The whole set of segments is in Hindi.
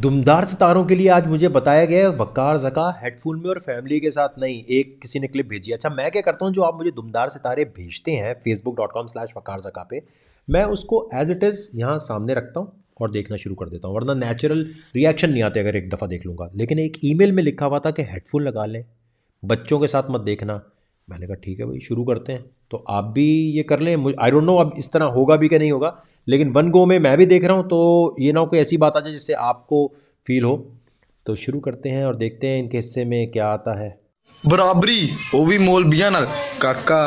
दुमदार सितारों के लिए आज मुझे बताया गया वकार जका हेडफोन में और फैमिली के साथ नहीं एक किसी ने क्लिप भेजी अच्छा मैं क्या करता हूँ जो आप मुझे दुमदार सितारे भेजते हैं Facebook dot com slash Waqar Zaka पे मैं उसको एज इट इज़ यहाँ सामने रखता हूँ और देखना शुरू कर देता हूँ वरना नेचुरल रिएक्शन नहीं आते अगर एक दफ़ा देख लूँगा लेकिन एक ई में लिखा हुआ था कि हेडफोन लगा लें बच्चों के साथ मत देखना मैंने कहा ठीक है भाई शुरू करते हैं तो आप भी ये कर लें आई डोंट नो अब इस तरह होगा भी कि नहीं होगा लेकिन वन गो में मैं भी देख रहा हूँ तो ये ना कोई ऐसी बात आ जाए जिससे आपको फील हो तो शुरू करते हैं और देखते हैं इनके हिस्से में क्या आता है ਬਰਾਬਰੀ ਉਹ ਵੀ ਮੌਲਵੀਆਂ ना काका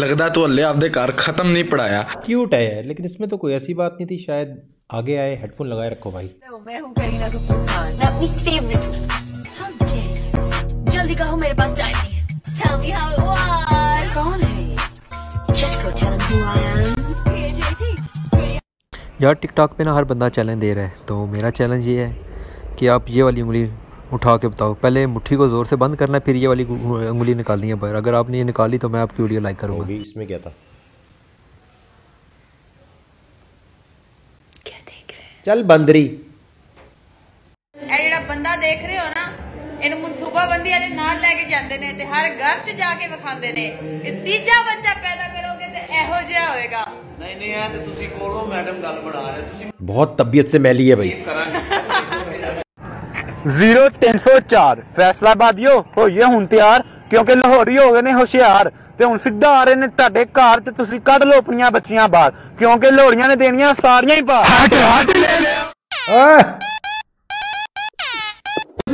लगता तो अल्ले ਆਪਦੇ कार खत्म नहीं ਪੜਾਇਆ क्यूट है यार लेकिन इसमें तो कोई ऐसी बात नहीं थी शायद आगे आए हेडफोन लगाए रखो भाई मैं हूँ करीना कपूर खान मैं अपनी फेवरेट जल्दी कहो मेरे पास tell me how you are कौन है just go tell me who I am यार टिकटॉक पे ना हर बंदा चैलेंज दे रहा है तो मेरा चैलेंज ये है कि आप ये वाली उंगली उठा के बताओ पहले मुट्ठी को ज़ोर से बंद करना है फिर ये वाली उंगली निकालनी है पर अगर आपने ये निकाली तो मैं आपकी वीडियो लाइक करूँगा इसमें क्या था क्या देख रहे हैं चल बंदरी बंदा देख रहे हो ना इन मनसूबा बंदी ਵਾਲੇ ਨਾਲ ਲੈ ਕੇ ਜਾਂਦੇ ਨੇ ਤੇ ਹਰ ਘਰ 'ਚ ਜਾ ਕੇ ਵਿਖਾਉਂਦੇ ਨੇ ਕਿ ਤੀਜਾ ਬੱਚਾ ਪੈਦਾ ਕਹਿੰਦੇ ਆ ਤੇ ਤੁਸੀਂ ਕੋਲੋਂ ਮੈਡਮ ਗੱਲ ਬਣਾ ਰਹੇ ਤੁਸੀਂ ਬਹੁਤ ਤਬੀਅਤ ਸੇ ਮੈਲੀ ਹੈ ਭਾਈ 0304 ਫੈਸਲਾਬਾਦਿਓ ਹੋਈਏ ਹੁਣ ਤਿਆਰ ਕਿਉਂਕਿ ਲਾਹੌਰੀ ਹੋ ਗਏ ਨੇ ਹੁਸ਼ਿਆਰ ਤੇ ਹੁਣ ਸਿੱਧਾ ਆ ਰਹੇ ਨੇ ਤੁਹਾਡੇ ਘਰ ਤੇ ਤੁਸੀਂ ਕੱਢ ਲਓ ਆਪਣੀਆਂ ਬੱਚੀਆਂ ਬਾਹਰ ਕਿਉਂਕਿ ਲੋਹੜੀਆਂ ਨੇ ਦੇਣੀਆਂ ਸਾਰੀਆਂ ਹੀ ਬਾਹਰ ਹਟ ਹਟ ਲੈ ਲਿਆ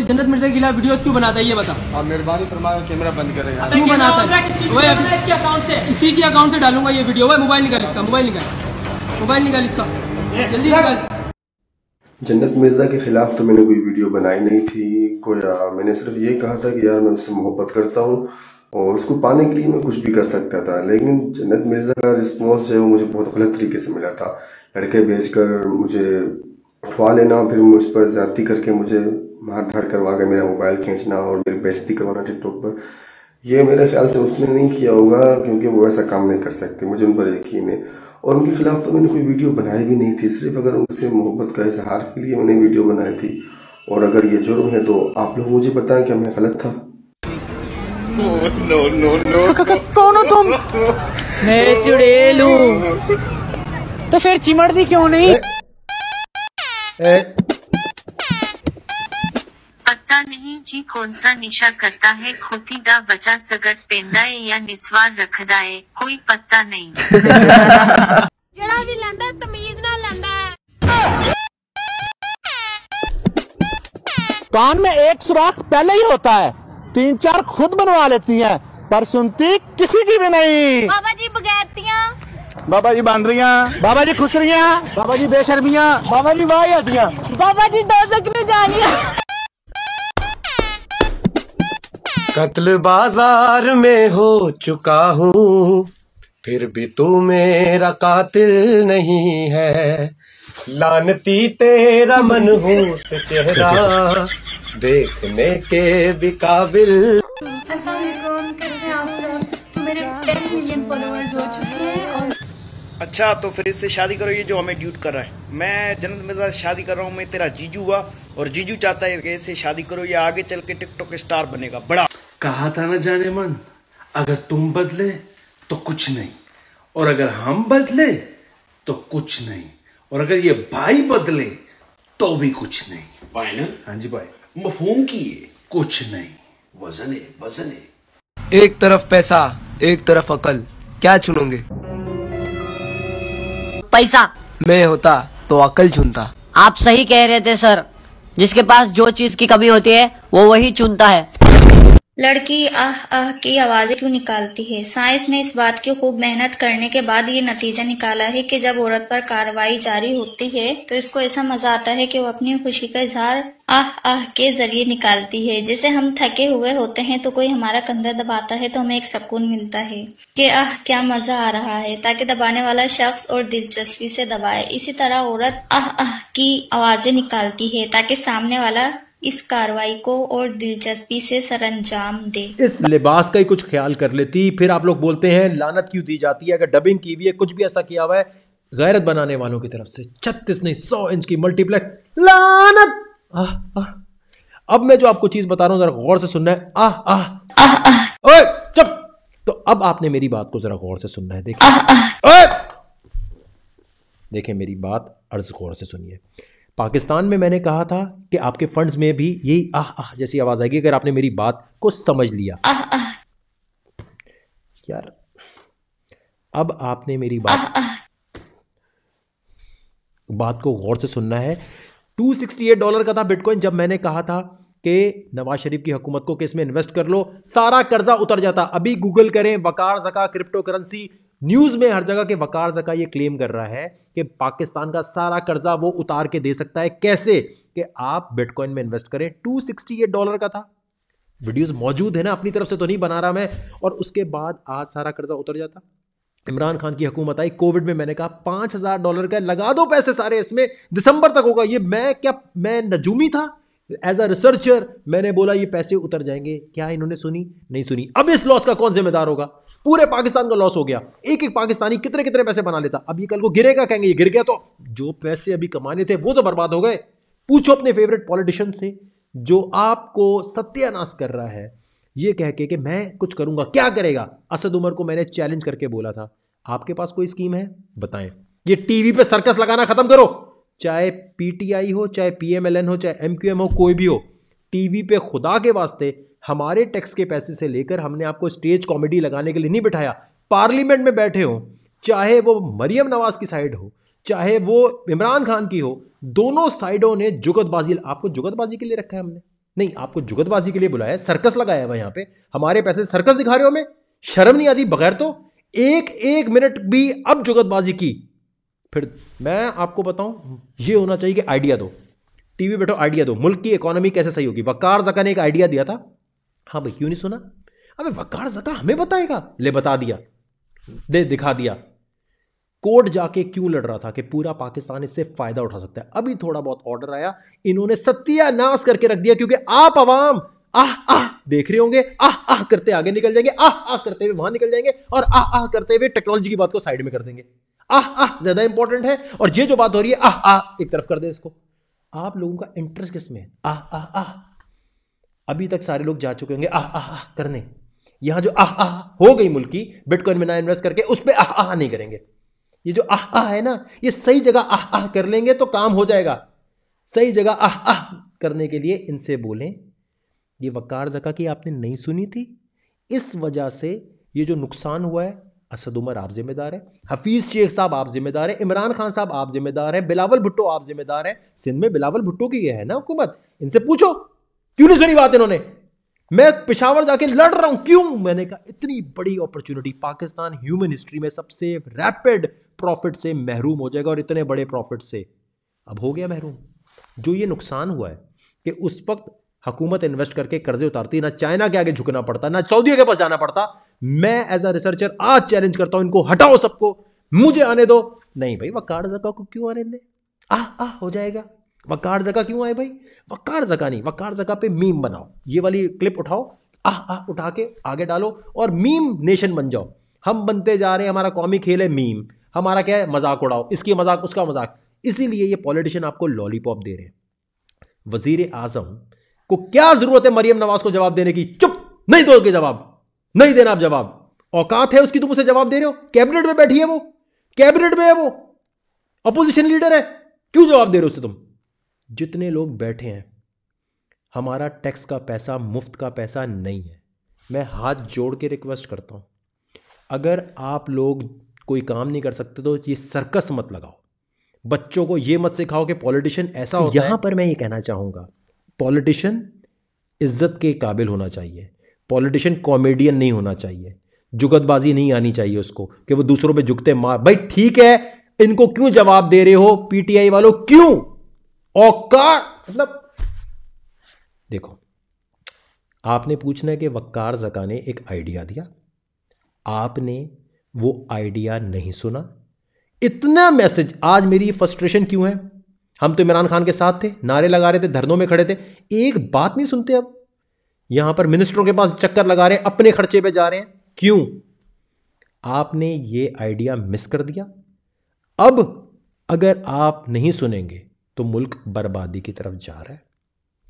जन्नत मिर्जा के खिलाफ वीडियो क्यों बनाता है ये बता आप मेहरबानी फरमाओ कैमरा बंद करें यार क्यों बनाता है इसके अकाउंट से इसी के अकाउंट से डालूंगा ये वीडियो वह मोबाइल निकाल इसका मोबाइल निकाल मोबाइल निकाल इसका जल्दी निकाल जन्नत मिर्ज़ा के ख़िलाफ़ तो मैंने कोई वीडियो बनाई नहीं थी कोई मैंने सिर्फ ये कहा था कि यार मैं उससे मोहब्बत करता हूँ और उसको पाने के लिए मैं कुछ भी कर सकता था लेकिन जन्नत मिर्ज़ा का रिस्पॉन्स जो है वो मुझे बहुत गलत तरीके से मिला था लड़के भेजकर मुझे उठवा लेना फिर मुझ पर ज्यादा करके मुझे मार धाड़ करवा के मेरा मोबाइल खींचना और मेरी बेजती करवाना टिकटॉक पर ये मेरे ख्याल से उसने नहीं किया होगा क्योंकि वो ऐसा काम नहीं कर सकते मुझे उन पर यकीन है और उनके खिलाफ तो मैंने कोई वीडियो बनाई भी नहीं थी सिर्फ अगर उनसे मोहब्बत का इजहार के लिए मैंने वीडियो बनाई थी और अगर ये जुर्म है तो आप लोग मुझे बताएं क्या मैं गलत था तो फिर चिमड़ दी क्यों नहीं ए, ए, पता नहीं जी कौन सा निशा करता है खोती दा बचा सगट पेंदा है या निस्वार रखदा है कोई पता नहीं जड़ा भी लंदा तमीज ना लंदा कान में एक सुराख पहले ही होता है तीन चार खुद बनवा लेती हैं पर सुनती किसी की भी नहीं बाबा जी बगैरतियाँ बाबा जी बांदरिया बाबा जी खुशरिया बाबा जी बेशर्मिया बाबा जी वाह बाबा जी दो में जानिया कत्ल बाजार में हो चुका हूँ फिर भी तू मेरा कातिल नहीं है लानती तेरा हो चेहरा देखने के भी काबिल अच्छा तो फिर इससे शादी करो ये जो हमें ड्यूट कर रहा है मैं जन्नत मेरे शादी कर रहा हूँ मैं तेरा जीजू हुआ और जीजू चाहता है कि इससे शादी करो ये आगे चल के टिकटॉक स्टार बनेगा बड़ा कहा था ना जाने मन अगर तुम बदले तो कुछ नहीं और अगर हम बदले तो कुछ नहीं और अगर ये भाई बदले तो भी कुछ नहीं भाई ना हाँ जी भाई मफहूम की कुछ नहीं वजन है वजन है एक तरफ पैसा एक तरफ अकल क्या चुनोगे पैसा मैं होता तो अकल चुनता आप सही कह रहे थे सर जिसके पास जो चीज की कमी होती है वो वही चुनता है लड़की आह आह की आवाज़ें क्यों निकालती है साइंस ने इस बात की खूब मेहनत करने के बाद ये नतीजा निकाला है कि जब औरत पर कार्रवाई जारी होती है तो इसको ऐसा मज़ा आता है कि वो अपनी खुशी का इजहार आह आह के जरिए निकालती है जैसे हम थके हुए होते हैं तो कोई हमारा कंधा दबाता है तो हमें एक सुकून मिलता है कि आह क्या मज़ा आ रहा है ताकि दबाने वाला शख्स और दिलचस्पी से दबाए इसी तरह औरत आह आह की आवाज़ें निकालती है ताकि सामने वाला इस कार्रवाई को और दिलचस्पी से सरंजाम दे इस लिबास का ही कुछ ख्याल कर लेती फिर आप लोग बोलते हैं लानत क्यों दी जाती है अगर डबिंग की भी है कुछ भी ऐसा किया हुआ है गैरत बनाने वालों की तरफ से छत्तीस नहीं सौ इंच की मल्टीप्लेक्स लानत आ, आ। अब मैं जो आपको चीज बता रहा हूं जरा गौर से सुनना है आह आह आ ओए चुप तो अब आपने मेरी बात को जरा गौर से सुनना है देखिए ओए देखिए मेरी बात अर्ज गौर से सुनिए पाकिस्तान में मैंने कहा था कि आपके फंड्स में भी यही आह आह जैसी आवाज़ आएगी अगर आपने मेरी बात को समझ लिया आह आह यार अब आपने मेरी बात आह आह। बात को गौर से सुनना है 268 डॉलर का था बिटकॉइन जब मैंने कहा था कि नवाज शरीफ की हुकूमत को किस में इन्वेस्ट कर लो सारा कर्जा उतर जाता अभी गूगल करें वकार जका क्रिप्टो करेंसी न्यूज़ में हर जगह के वकार जका ये क्लेम कर रहा है कि पाकिस्तान का सारा कर्जा वो उतार के दे सकता है कैसे कि आप बिटकॉइन में इन्वेस्ट करें 268 डॉलर का था वीडियोस मौजूद है ना अपनी तरफ से तो नहीं बना रहा मैं और उसके बाद आज सारा कर्जा उतर जाता इमरान खान की हुकूमत आई कोविड में मैंने कहा पाँच हज़ार डॉलर का लगा दो पैसे सारे इसमें दिसंबर तक होगा ये मैं क्या मैं नजूमी था एज अ रिसर्चर मैंने बोला ये पैसे उतर जाएंगे क्या इन्होंने सुनी नहीं सुनी अब इस लॉस का कौन जिम्मेदार होगा पूरे पाकिस्तान का लॉस हो गया एक एक पाकिस्तानी कितने कितने पैसे बना लेता अब ये कल को गिरेगा कहेंगे ये गिर गया तो जो पैसे अभी कमाने थे वो तो बर्बाद हो गए पूछो अपने फेवरेट पॉलिटिशियन से जो आपको सत्यानाश कर रहा है ये कह के कि मैं कुछ करूंगा क्या करेगा असद उमर को मैंने चैलेंज करके बोला था आपके पास कोई स्कीम है बताएं ये टीवी पे सर्कस लगाना खत्म करो चाहे पीटीआई हो चाहे पी हो चाहे एम हो कोई भी हो टीवी पे खुदा के वास्ते हमारे टैक्स के पैसे से लेकर हमने आपको स्टेज कॉमेडी लगाने के लिए नहीं बिठाया पार्लियामेंट में बैठे हो चाहे वो मरियम नवाज की साइड हो चाहे वो इमरान खान की हो दोनों साइडों ने जुगतबाजी आपको जुगतबाजी के लिए रखा है हमने नहीं आपको जुगतबाजी के लिए बुलाया सर्कस लगाया हुआ यहाँ पे हमारे पैसे सर्कस दिखा रहे हो हमें शर्म नहीं आती बगैर तो एक एक मिनट भी अब जुगतबाजी की फिर मैं आपको बताऊं ये होना चाहिए कि आइडिया दो टीवी बैठो आइडिया दो मुल्क की इकोनॉमी कैसे सही होगी वकार जका ने एक आइडिया दिया था हाँ भाई क्यों नहीं सुना अबे वकार जका हमें बताएगा ले बता दिया दे दिखा दिया कोर्ट जाके क्यों लड़ रहा था कि पूरा पाकिस्तान इससे फायदा उठा सकता है अभी थोड़ा बहुत ऑर्डर आया इन्होंने सत्यानाश करके रख दिया क्योंकि आप आवाम आह आह देख रहे होंगे आह आह करते आगे निकल जाएंगे आह आह करते हुए वहां निकल जाएंगे और आह आह करते हुए टेक्नोलॉजी की बात को साइड में कर देंगे आह आह ज्यादा इंपॉर्टेंट है और ये जो बात हो रही है आह आह एक तरफ कर दे इसको आप लोगों का इंटरेस्ट किस में आह आह आह अभी तक सारे लोग जा चुके होंगे आह आह आह करने यहां जो आह आह हो गई मुल्क की बिटकॉइन में ना इन्वेस्ट करके उस पर आह आह नहीं करेंगे ये जो आह आह है ना ये सही जगह आह आह कर लेंगे तो काम हो जाएगा सही जगह आह आह करने के लिए इनसे बोलें ये वकार जका की आपने नहीं सुनी थी इस वजह से ये जो नुकसान हुआ है असद उमर आप जिम्मेदार हैं हफीज़ शेख साहब आप जिम्मेदार हैं इमरान खान साहब आप जिम्मेदार हैं बिलावल भुट्टो आप जिम्मेदार हैं सिंध में बिलावल भुट्टो की है ना हुकूमत इनसे पूछो क्यों नहीं सुनी बात इन्होंने मैं पिशावर जाके लड़ रहा हूं क्यों मैंने कहा इतनी बड़ी अपॉर्चुनिटी पाकिस्तान ह्यूमन हिस्ट्री में सबसे रैपिड प्रॉफिट से महरूम हो जाएगा और इतने बड़े प्रॉफिट से अब हो गया महरूम जो ये नुकसान हुआ है कि उस वक्त हुकूमत इन्वेस्ट करके कर्जे उतारती ना चाइना के आगे झुकना पड़ता ना सऊदी के पास जाना पड़ता मैं एज अ रिसर्चर आज चैलेंज करता हूं इनको हटाओ सबको मुझे आने दो नहीं भाई वकार जका को क्यों आने दे आ आ हो जाएगा वकार जका क्यों आए भाई वकार जका नहीं वकार जका पे मीम बनाओ ये वाली क्लिप उठाओ आह आह उठा के आगे डालो और मीम नेशन बन जाओ हम बनते जा रहे हैं हमारा कौमी खेल है मीम हमारा क्या है मजाक उड़ाओ इसकी मजाक उसका मजाक इसीलिए ये पॉलिटिशियन आपको लॉलीपॉप दे रहे हैं वजीर आजम को क्या जरूरत है मरियम नवाज को जवाब देने की चुप नहीं दोगे जवाब नहीं देना आप जवाब औकात है उसकी तुम उसे जवाब दे रहे हो कैबिनेट में बैठी है वो कैबिनेट में है वो अपोजिशन लीडर है क्यों जवाब दे रहे हो उसे तुम जितने लोग बैठे हैं हमारा टैक्स का पैसा मुफ्त का पैसा नहीं है मैं हाथ जोड़ के रिक्वेस्ट करता हूं अगर आप लोग कोई काम नहीं कर सकते तो ये सर्कस मत लगाओ बच्चों को ये मत सिखाओ कि पॉलिटिशियन ऐसा हो यहाँ पर मैं ये कहना चाहूंगा पॉलिटिशियन इज्जत के काबिल होना चाहिए पॉलिटिशियन कॉमेडियन नहीं होना चाहिए जुगतबाजी नहीं आनी चाहिए उसको कि वो दूसरों पे झुकते मार भाई ठीक है इनको क्यों जवाब दे रहे हो पीटीआई वालों क्यों औकार मतलब देखो आपने पूछना है कि वक्कार जका ने एक आइडिया दिया आपने वो आइडिया नहीं सुना इतना मैसेज आज मेरी फ्रस्ट्रेशन क्यों है हम तो इमरान खान के साथ थे नारे लगा रहे थे धरनों में खड़े थे एक बात नहीं सुनते अब यहां पर मिनिस्टरों के पास चक्कर लगा रहे हैं अपने खर्चे पे जा रहे हैं क्यों आपने ये आइडिया मिस कर दिया अब अगर आप नहीं सुनेंगे तो मुल्क बर्बादी की तरफ जा रहा है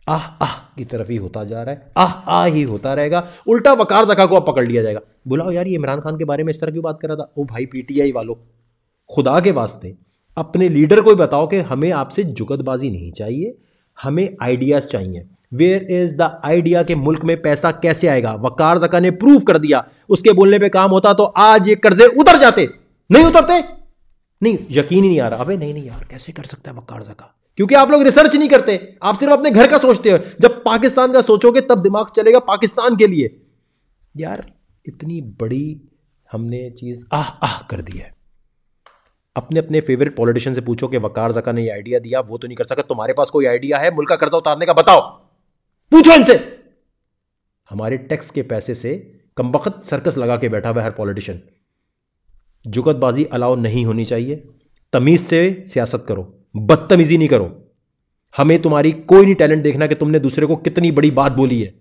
आह आह की तरफ ही होता जा रहा है आह आह ही होता रहेगा उल्टा वकार जका को आप पकड़ लिया जाएगा बुलाओ यार ये इमरान खान के बारे में इस तरह क्यों बात कर रहा था ओ भाई पीटीआई वालों खुदा के वास्ते अपने लीडर को ही बताओ कि हमें आपसे जुगतबाजी नहीं चाहिए हमें आइडियाज़ चाहिए वेयर इज द आइडिया के मुल्क में पैसा कैसे आएगा वकार जका ने प्रूव कर दिया उसके बोलने पे काम होता तो आज ये कर्जे उतर जाते नहीं उतरते नहीं यकीन ही नहीं आ रहा अबे नहीं नहीं यार कैसे कर सकता है वकार जका क्योंकि आप लोग रिसर्च नहीं करते आप सिर्फ अपने घर का सोचते हो जब पाकिस्तान का सोचोगे तब दिमाग चलेगा पाकिस्तान के लिए यार इतनी बड़ी हमने चीज़ आह आह कर दी है अपने अपने फेवरेट पॉलिटिशियन से पूछो कि वकार जका ने ये आइडिया दिया वो तो नहीं कर सका तुम्हारे पास कोई आइडिया है मुल्क का कर्जा उतारने का बताओ पूछो इनसे हमारे टैक्स के पैसे से कमबख्त सर्कस लगा के बैठा हुआ हर पॉलिटिशियन जुगतबाजी अलाउ नहीं होनी चाहिए तमीज़ से सियासत करो बदतमीज़ी नहीं करो हमें तुम्हारी कोई नहीं टैलेंट देखना कि तुमने दूसरे को कितनी बड़ी बात बोली है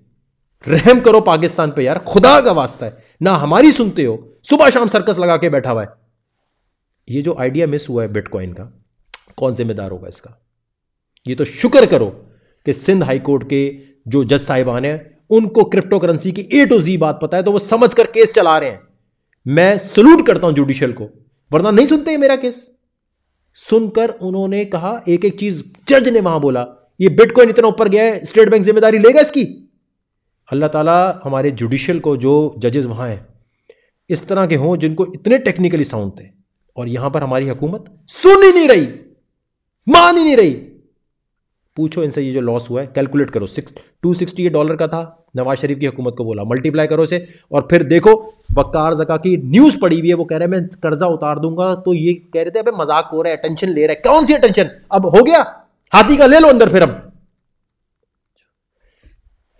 रहम करो पाकिस्तान पे यार खुदा का वास्ता है ना हमारी सुनते हो सुबह शाम सर्कस लगा के बैठा हुआ है ये जो आइडिया मिस हुआ है बिटकॉइन का कौन जिम्मेदार होगा इसका ये तो शुक्र करो कि सिंध हाईकोर्ट के जो जज साहिबान हैं उनको क्रिप्टो करेंसी की ए टू जी बात पता है तो वो समझ कर केस चला रहे हैं मैं सल्यूट करता हूं जुडिशियल को वरना नहीं सुनते मेरा केस सुनकर उन्होंने कहा एक एक चीज जज ने वहां बोला ये बिटकॉइन इतना ऊपर गया है स्टेट बैंक जिम्मेदारी लेगा इसकी अल्लाह ताला हमारे जुडिशियल को जो जजेस वहां हैं इस तरह के हों जिनको इतने टेक्निकली साउंड थे और यहां पर हमारी हुकूमत सुन ही नहीं रही मान ही नहीं रही पूछो इनसे ये जो लॉस हुआ है कैलकुलेट करो सिक्स टू सिक्सटी डॉलर का था नवाज शरीफ की हुकूमत को बोला मल्टीप्लाई करो इसे और फिर देखो बकार जका की न्यूज़ पड़ी हुई है वो कह रहे हैं मैं कर्जा उतार दूंगा तो ये कह रहे थे अबे मजाक हो रहा है अटेंशन ले रहा है कौन सी अटेंशन अब हो गया हाथी का ले लो अंदर फिर अब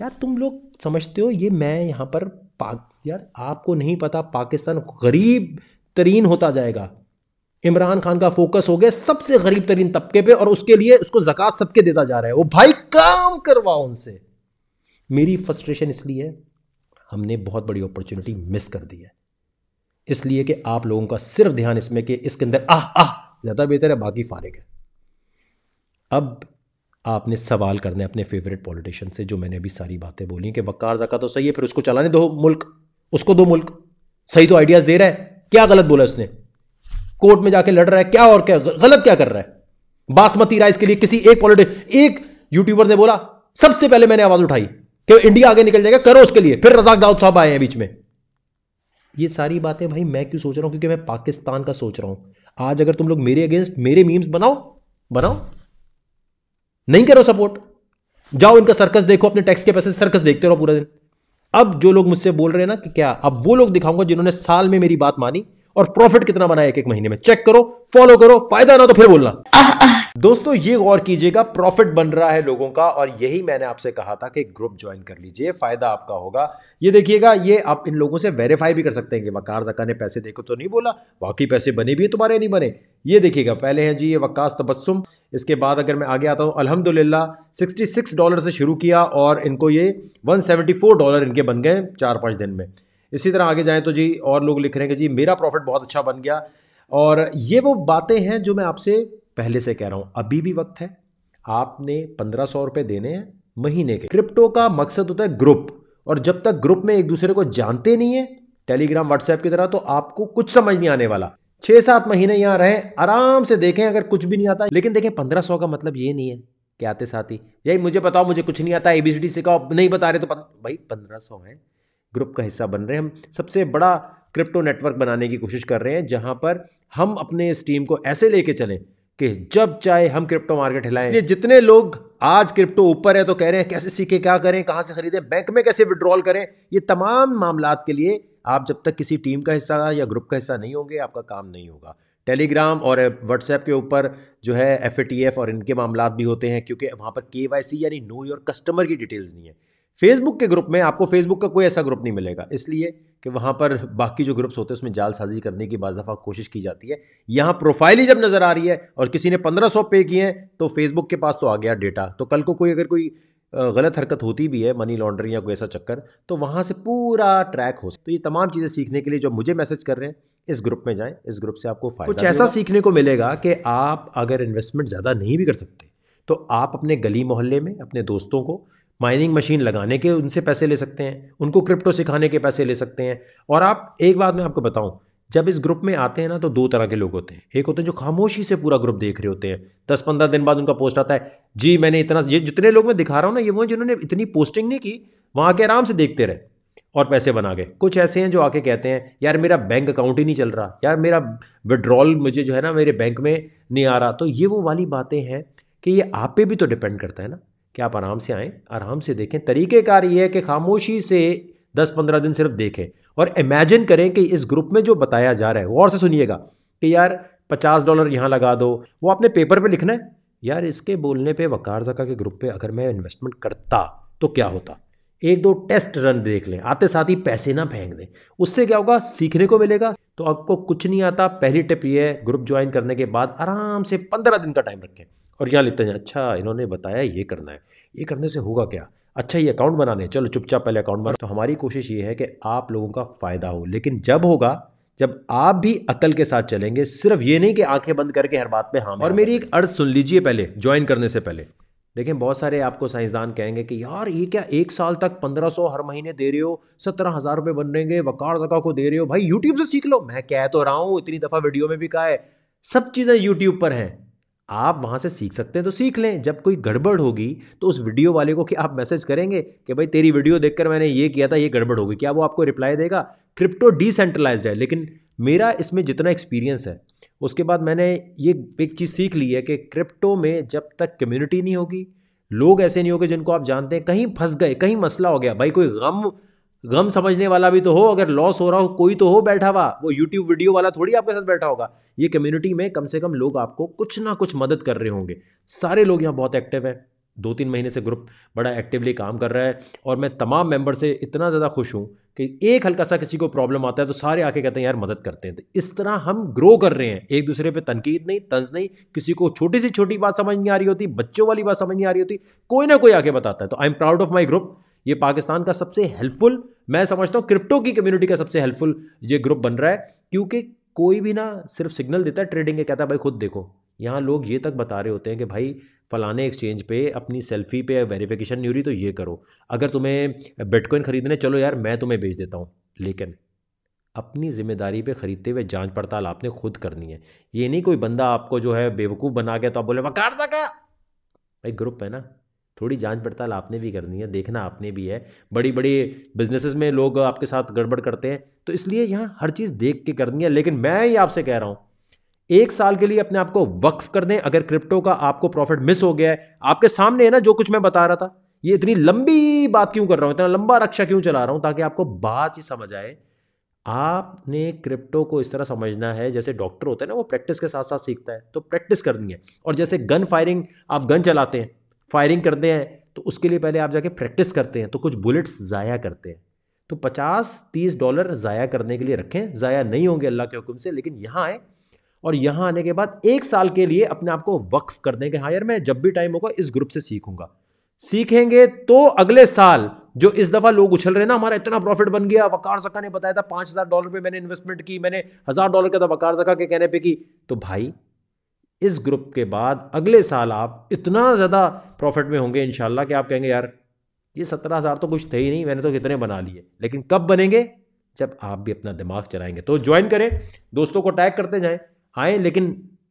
यार तुम लोग समझते हो ये मैं यहाँ पर पाक यार आपको नहीं पता पाकिस्तान गरीब तरीन होता जाएगा इमरान खान का फोकस हो गया सबसे गरीब तरीन तबके पे और उसके लिए उसको जक़ात सबके देता जा रहा है वो भाई काम करवाओ उनसे मेरी फ्रस्ट्रेशन इसलिए हमने बहुत बड़ी अपॉर्चुनिटी मिस कर दी है इसलिए कि आप लोगों का सिर्फ ध्यान इसमें कि इसके अंदर आह आह ज़्यादा बेहतर है बाकी फारिग है अब आपने सवाल करना है अपने फेवरेट पॉलिटिशियन से जो मैंने अभी सारी बातें बोली कि वक्कार जक़ा तो सही है फिर उसको चलाने दो मुल्क उसको दो मुल्क सही तो आइडियाज़ दे रहा है क्या गलत बोला उसने कोर्ट में जाके लड़ रहा है क्या और क्या गलत क्या कर रहा है बासमती राइस के लिए किसी एक पॉलिटिक एक यूट्यूबर ने बोला सबसे पहले मैंने आवाज उठाई कि इंडिया आगे निकल जाएगा करो उसके लिए फिर रजाक दाऊद साहब आए हैं बीच में ये सारी बातें भाई मैं क्यों सोच रहा हूं क्योंकि मैं पाकिस्तान का सोच रहा हूं आज अगर तुम लोग मेरे अगेंस्ट मेरे मीम्स बनाओ बनाओ नहीं करो सपोर्ट जाओ इनका सर्कस देखो अपने टैक्स के पैसे सर्कस देखते रहो पूरा दिन अब जो लोग मुझसे बोल रहे हैं ना कि क्या अब वो लोग दिखाऊंगा जिन्होंने साल में मेरी बात मानी और प्रॉफिट कितना बना एक एक महीने में चेक करो फॉलो करो फायदा ना तो फिर बोलना दोस्तों ये गौर कीजिएगा प्रॉफिट बन रहा है लोगों का और यही मैंने आपसे कहा था कि ग्रुप ज्वाइन कर लीजिए फायदा आपका होगा ये देखिएगा ये आप इन लोगों से वेरीफाई भी कर सकते हैं कि वकार जका ने पैसे देखो तो नहीं बोला बाकी पैसे बने भी है तुम्हारे नहीं बने ये देखिएगा पहले हैं जी ये वक्स तबस्सुम इसके बाद अगर मैं आगे आता हूँ अलहमदुल्ला सिक्सटी डॉलर से शुरू किया और इनको ये वन डॉलर इनके बन गए चार पाँच दिन में इसी तरह आगे जाएं तो जी और लोग लिख रहे हैं कि जी मेरा प्रॉफिट बहुत अच्छा बन गया और ये वो बातें हैं जो मैं आपसे पहले से कह रहा हूं अभी भी वक्त है आपने पंद्रह सौ रुपए देने हैं महीने के क्रिप्टो का मकसद होता है ग्रुप और जब तक ग्रुप में एक दूसरे को जानते नहीं है टेलीग्राम व्हाट्सएप की तरह तो आपको कुछ समझ नहीं आने वाला छह सात महीने यहाँ रहें आराम से देखें अगर कुछ भी नहीं आता लेकिन देखें पंद्रह सौ का मतलब ये नहीं है कि आते साथ ही यही मुझे बताओ मुझे कुछ नहीं आता ए बी सी सिखाओ नहीं बता रहे तो भाई पंद्रह सौ है ग्रुप का हिस्सा बन रहे हैं हम सबसे बड़ा क्रिप्टो नेटवर्क बनाने की कोशिश कर रहे हैं जहां पर हम अपने इस टीम को ऐसे लेके चलें कि जब चाहे हम क्रिप्टो मार्केट हिलाएं इसलिए जितने लोग आज क्रिप्टो ऊपर है तो कह रहे हैं कैसे सीखे क्या करें कहाँ से खरीदें बैंक में कैसे विड्रॉल करें ये तमाम मामला के लिए आप जब तक किसी टीम का हिस्सा या ग्रुप का हिस्सा नहीं होंगे आपका काम नहीं होगा टेलीग्राम और व्हाट्सएप के ऊपर जो है एफ और इनके मामला भी होते हैं क्योंकि वहाँ पर के यानी नो योर कस्टमर की डिटेल्स नहीं है फेसबुक के ग्रुप में आपको फेसबुक का कोई ऐसा ग्रुप नहीं मिलेगा इसलिए कि वहाँ पर बाकी जो ग्रुप्स होते हैं उसमें जालसाजी करने की बाज़ दफ़ा कोशिश की जाती है यहाँ प्रोफाइल ही जब नज़र आ रही है और किसी ने पंद्रह सौ पे किए हैं तो फेसबुक के पास तो आ गया डेटा तो कल को कोई अगर कोई गलत हरकत होती भी है मनी लॉन्ड्रिंग या कोई ऐसा चक्कर तो वहाँ से पूरा ट्रैक हो सकता तो ये तमाम चीज़ें सीखने के लिए जो मुझे मैसेज कर रहे हैं इस ग्रुप में जाएं इस ग्रुप से आपको फायदा कुछ ऐसा सीखने को मिलेगा कि आप अगर इन्वेस्टमेंट ज़्यादा नहीं भी कर सकते तो आप अपने गली मोहल्ले में अपने दोस्तों को माइनिंग मशीन लगाने के उनसे पैसे ले सकते हैं उनको क्रिप्टो सिखाने के पैसे ले सकते हैं और आप एक बात मैं आपको बताऊं जब इस ग्रुप में आते हैं ना तो दो तरह के लोग होते हैं एक होते हैं जो खामोशी से पूरा ग्रुप देख रहे होते हैं दस पंद्रह दिन बाद उनका पोस्ट आता है जी मैंने इतना ये जितने लोग मैं दिखा रहा हूँ ना ये वो जिन्होंने इतनी पोस्टिंग नहीं की वहाँ के आराम से देखते रहे और पैसे बना गए कुछ ऐसे हैं जो आके कहते हैं यार मेरा बैंक अकाउंट ही नहीं चल रहा यार मेरा विड्रॉल मुझे जो है ना मेरे बैंक में नहीं आ रहा तो ये वो वाली बातें हैं कि ये आप पे भी तो डिपेंड करता है ना कि आप आराम से आएँ आराम से देखें तरीक़ेकार ये है कि खामोशी से दस पंद्रह दिन सिर्फ देखें और इमेजिन करें कि इस ग्रुप में जो बताया जा रहा है गौर से सुनिएगा कि यार पचास डॉलर यहाँ लगा दो वो आपने पेपर पे लिखना है यार इसके बोलने पे वकार जका के ग्रुप पे अगर मैं इन्वेस्टमेंट करता तो क्या होता एक दो टेस्ट रन देख लें आते साथ ही पैसे ना फेंक दें उससे क्या होगा सीखने को मिलेगा तो आपको कुछ नहीं आता पहली टिप ये है ग्रुप ज्वाइन करने के बाद आराम से पंद्रह दिन का टाइम रखें और यहाँ लिखते हैं अच्छा इन्होंने बताया ये करना है ये करने से होगा क्या अच्छा ये अकाउंट बनाने चलो चुपचाप पहले अकाउंट बना तो हमारी कोशिश ये है कि आप लोगों का फ़ायदा हो लेकिन जब होगा जब आप भी अकल के साथ चलेंगे सिर्फ ये नहीं कि आंखें बंद करके हर बात पे हाँ और मेरी एक अर्ज सुन लीजिए पहले ज्वाइन करने से पहले देखें बहुत सारे आपको साइंसदान कहेंगे कि यार ये क्या एक साल तक पंद्रह सौ हर महीने दे रहे हो सत्रह हज़ार रुपये बन रहेंगे वकार दका को दे रहे हो भाई यूट्यूब से सीख लो मैं कह तो रहा हूँ इतनी दफ़ा वीडियो में भी कहा है सब चीज़ें यूट्यूब पर हैं आप वहाँ से सीख सकते हैं तो सीख लें जब कोई गड़बड़ होगी तो उस वीडियो वाले को कि आप मैसेज करेंगे कि भाई तेरी वीडियो देखकर मैंने ये किया था ये गड़बड़ होगी क्या वो आपको रिप्लाई देगा क्रिप्टो डिसेंट्रलाइज्ड है लेकिन मेरा इसमें जितना एक्सपीरियंस है उसके बाद मैंने ये एक चीज़ सीख ली है कि क्रिप्टो में जब तक कम्युनिटी नहीं होगी लोग ऐसे नहीं होंगे जिनको आप जानते हैं कहीं फंस गए कहीं मसला हो गया भाई कोई गम गम समझने वाला भी तो हो अगर लॉस हो रहा हो कोई तो हो बैठा हुआ वो यूट्यूब वीडियो वाला थोड़ी आपके साथ बैठा होगा ये कम्युनिटी में कम से कम लोग आपको कुछ ना कुछ मदद कर रहे होंगे सारे लोग यहाँ बहुत एक्टिव हैं दो तीन महीने से ग्रुप बड़ा एक्टिवली काम कर रहा है और मैं तमाम मेंबर से इतना ज़्यादा खुश हूँ कि एक हल्का सा किसी को प्रॉब्लम आता है तो सारे आके कहते हैं यार मदद करते हैं तो इस तरह हम ग्रो कर रहे हैं एक दूसरे पे तनकीद नहीं तंज नहीं किसी को छोटी सी छोटी बात समझ नहीं आ रही होती बच्चों वाली बात समझ नहीं आ रही होती कोई ना कोई आके बताता है तो I am proud of my group ये पाकिस्तान का सबसे हेल्पफुल मैं समझता हूँ क्रिप्टो की कम्युनिटी का सबसे हेल्पफुल ये ग्रुप बन रहा है क्योंकि कोई भी ना सिर्फ सिग्नल देता है ट्रेडिंग के कहता है भाई खुद देखो यहाँ लोग ये तक बता रहे होते हैं कि भाई फलाने एक्सचेंज पे अपनी सेल्फी पे वेरिफिकेशन नहीं हो रही तो ये करो अगर तुम्हें बिटकॉइन ख़रीदने चलो यार मैं तुम्हें बेच देता हूँ लेकिन अपनी ज़िम्मेदारी पे ख़रीदते हुए जांच पड़ताल आपने खुद करनी है ये नहीं कोई बंदा आपको जो है बेवकूफ़ बना गया तो आप बोले वकार सका भाई ग्रुप है ना थोड़ी जांच पड़ताल आपने भी करनी है देखना आपने भी है बड़ी बड़ी बिजनेसेस में लोग आपके साथ गड़बड़ करते हैं तो इसलिए यहाँ हर चीज़ देख के करनी है लेकिन मैं ही आपसे कह रहा हूँ एक साल के लिए अपने आप को वक्फ कर दें अगर क्रिप्टो का आपको प्रॉफिट मिस हो गया है आपके सामने है ना जो कुछ मैं बता रहा था ये इतनी लंबी बात क्यों कर रहा हूं इतना लंबा रक्षा क्यों चला रहा हूं ताकि आपको बात ही समझ आए आपने क्रिप्टो को इस तरह समझना है जैसे डॉक्टर होता है ना वो प्रैक्टिस के साथ साथ सीखता है तो प्रैक्टिस करनी है और जैसे गन फायरिंग आप गन चलाते हैं फायरिंग करते हैं तो उसके लिए पहले आप जाके प्रैक्टिस करते हैं तो कुछ बुलेट्स ज़ाया करते हैं तो पचास तीस डॉलर ज़ाया करने के लिए रखें ज़ाया नहीं होंगे अल्लाह के हुक्म से लेकिन यहाँ आए और यहाँ आने के बाद एक साल के लिए अपने आप को वक्फ कर देंगे हाँ यार मैं जब भी टाइम होगा इस ग्रुप से सीखूंगा सीखेंगे तो अगले साल जो इस दफा लोग उछल रहे ना हमारा इतना प्रॉफिट बन गया वकार जका ने बताया था पांच हजार डॉलर पे मैंने इन्वेस्टमेंट की मैंने हजार डॉलर का था वकार जका के कहने पे की तो भाई इस ग्रुप के बाद अगले साल आप इतना ज़्यादा प्रॉफिट में होंगे इनशाला कि आप कहेंगे यार ये सत्रह हज़ार तो कुछ थे ही नहीं मैंने तो कितने बना लिए लेकिन कब बनेंगे जब आप भी अपना दिमाग चलाएंगे तो ज्वाइन करें दोस्तों को टैग करते जाएं आए हाँ लेकिन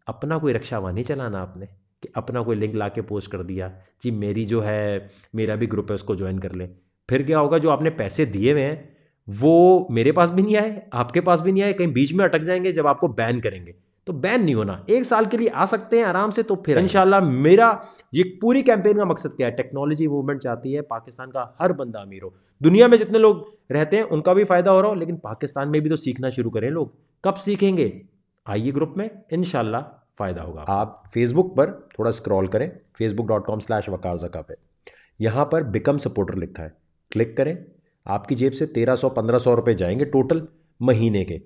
अपना कोई रक्षावा नहीं चलाना आपने कि अपना कोई लिंक ला के पोस्ट कर दिया जी मेरी जो है मेरा भी ग्रुप है उसको ज्वाइन कर लें फिर क्या होगा जो आपने पैसे दिए हुए हैं वो मेरे पास भी नहीं आए आपके पास भी नहीं आए कहीं बीच में अटक जाएंगे जब आपको बैन करेंगे तो बैन नहीं होना एक साल के लिए आ सकते हैं आराम से तो फिर इनशाला मेरा ये पूरी कैंपेन का मकसद क्या है टेक्नोलॉजी मूवमेंट चाहती है पाकिस्तान का हर बंदा अमीर हो दुनिया में जितने लोग रहते हैं उनका भी फायदा हो रहा हो लेकिन पाकिस्तान में भी तो सीखना शुरू करें लोग कब सीखेंगे आइए ग्रुप में इन फ़ायदा होगा आप फेसबुक पर थोड़ा स्क्रॉल करें Facebook dot com slash Waqar Zaka पे यहाँ पर बिकम सपोर्टर लिखा है क्लिक करें आपकी जेब से तेरह सौ पंद्रह सौ रुपये जाएंगे टोटल महीने के